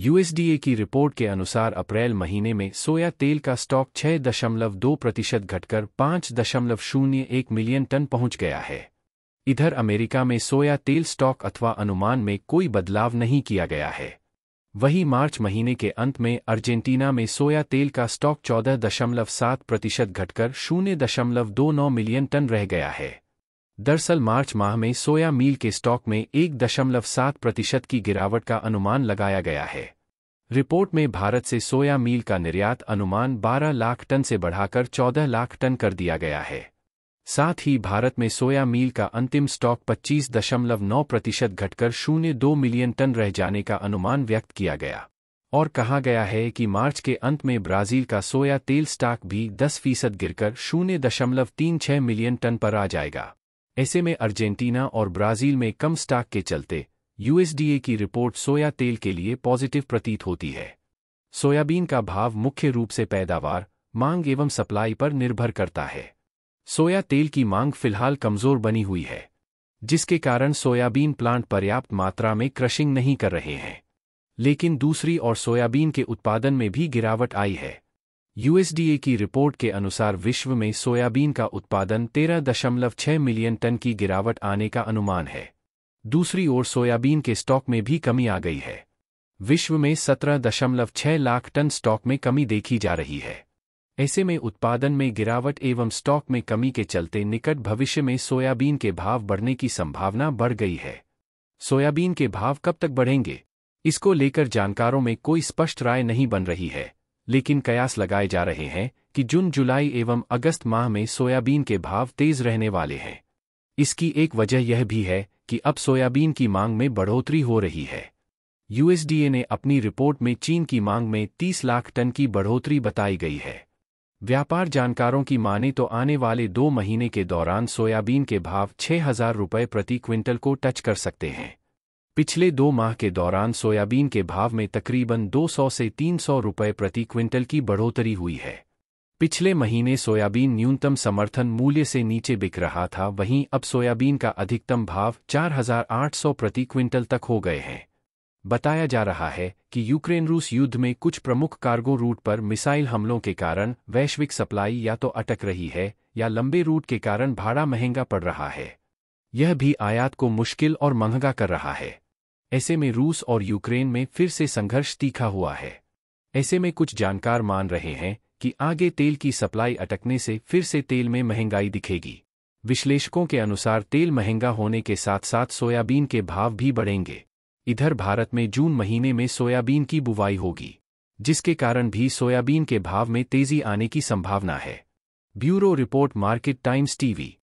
USDA की report के अनुसार अप्रैल महीने में सोया तेल का स्टॉक छह दशमलव दो प्रतिशत घटकर पांच दशमलव शून्य एक मिलियन टन पहुंच गया है इधर अमेरिका में सोया तेल स्टॉक अथवा अनुमान में कोई बदलाव नहीं किया गया है वहीं मार्च महीने के अंत में अर्जेंटीना में सोया तेल का स्टॉक चौदह दशमलव सात प्रतिशत घटकर शून्य दशमलव दो नौ मिलियन टन रह गया है दरअसल मार्च माह में सोया मील के स्टॉक में एक दशमलव सात प्रतिशत की गिरावट का अनुमान लगाया गया है रिपोर्ट में भारत से सोया मील का निर्यात अनुमान 12 लाख टन से बढ़ाकर 14 लाख टन कर दिया गया है साथ ही भारत में सोया मील का अंतिम स्टॉक 25.9 प्रतिशत घटकर शून्य दो मिलियन टन रह जाने का अनुमान व्यक्त किया गया और कहा गया है कि मार्च के अंत में ब्राजील का सोया तेल स्टॉक भी 10 फीसद गिरकर शून्य दशमलव तीन छह मिलियन टन पर आ जाएगा ऐसे में अर्जेंटीना और ब्राज़ील में कम स्टॉक के चलते यूएसडीए की रिपोर्ट सोया तेल के लिए पॉजिटिव प्रतीत होती है सोयाबीन का भाव मुख्य रूप से पैदावार मांग एवं सप्लाई पर निर्भर करता है सोया तेल की मांग फिलहाल कमजोर बनी हुई है जिसके कारण सोयाबीन प्लांट पर्याप्त मात्रा में क्रशिंग नहीं कर रहे हैं लेकिन दूसरी और सोयाबीन के उत्पादन में भी गिरावट आई है यूएसडीए की रिपोर्ट के अनुसार विश्व में सोयाबीन का उत्पादन तेरह दशमलव छह मिलियन टन की गिरावट आने का अनुमान है दूसरी ओर सोयाबीन के स्टॉक में भी कमी आ गई है विश्व में सत्रह दशमलव छह लाख टन स्टॉक में कमी देखी जा रही है ऐसे में उत्पादन में गिरावट एवं स्टॉक में कमी के चलते निकट भविष्य में सोयाबीन के भाव बढ़ने की संभावना बढ़ गई है सोयाबीन के भाव कब तक बढ़ेंगे इसको लेकर जानकारों में कोई स्पष्ट राय नहीं बन रही है लेकिन कयास लगाए जा रहे हैं कि जून जुलाई एवं अगस्त माह में सोयाबीन के भाव तेज रहने वाले हैं इसकी एक वजह यह भी है कि अब सोयाबीन की मांग में बढ़ोतरी हो रही है यूएसडीए ने अपनी रिपोर्ट में चीन की मांग में 30 लाख टन की बढ़ोतरी बताई गई है व्यापार जानकारों की माने तो आने वाले दो महीने के दौरान सोयाबीन के भाव छह हजार रुपये प्रति क्विंटल को टच कर सकते हैं पिछले दो माह के दौरान सोयाबीन के भाव में तकरीबन 200 से 300 रुपये प्रति क्विंटल की बढ़ोतरी हुई है पिछले महीने सोयाबीन न्यूनतम समर्थन मूल्य से नीचे बिक रहा था वहीं अब सोयाबीन का अधिकतम भाव 4,800 प्रति क्विंटल तक हो गए हैं बताया जा रहा है कि यूक्रेन रूस युद्ध में कुछ प्रमुख कार्गो रूट पर मिसाइल हमलों के कारण वैश्विक सप्लाई या तो अटक रही है या लंबे रूट के कारण भाड़ा महंगा पड़ रहा है यह भी आयात को मुश्किल और महंगा कर रहा है ऐसे में रूस और यूक्रेन में फिर से संघर्ष तीखा हुआ है ऐसे में कुछ जानकार मान रहे हैं कि आगे तेल की सप्लाई अटकने से फिर से तेल में महंगाई दिखेगी विश्लेषकों के अनुसार तेल महंगा होने के साथ साथ सोयाबीन के भाव भी बढ़ेंगे इधर भारत में जून महीने में सोयाबीन की बुवाई होगी जिसके कारण भी सोयाबीन के भाव में तेजी आने की संभावना है bureau report market times TV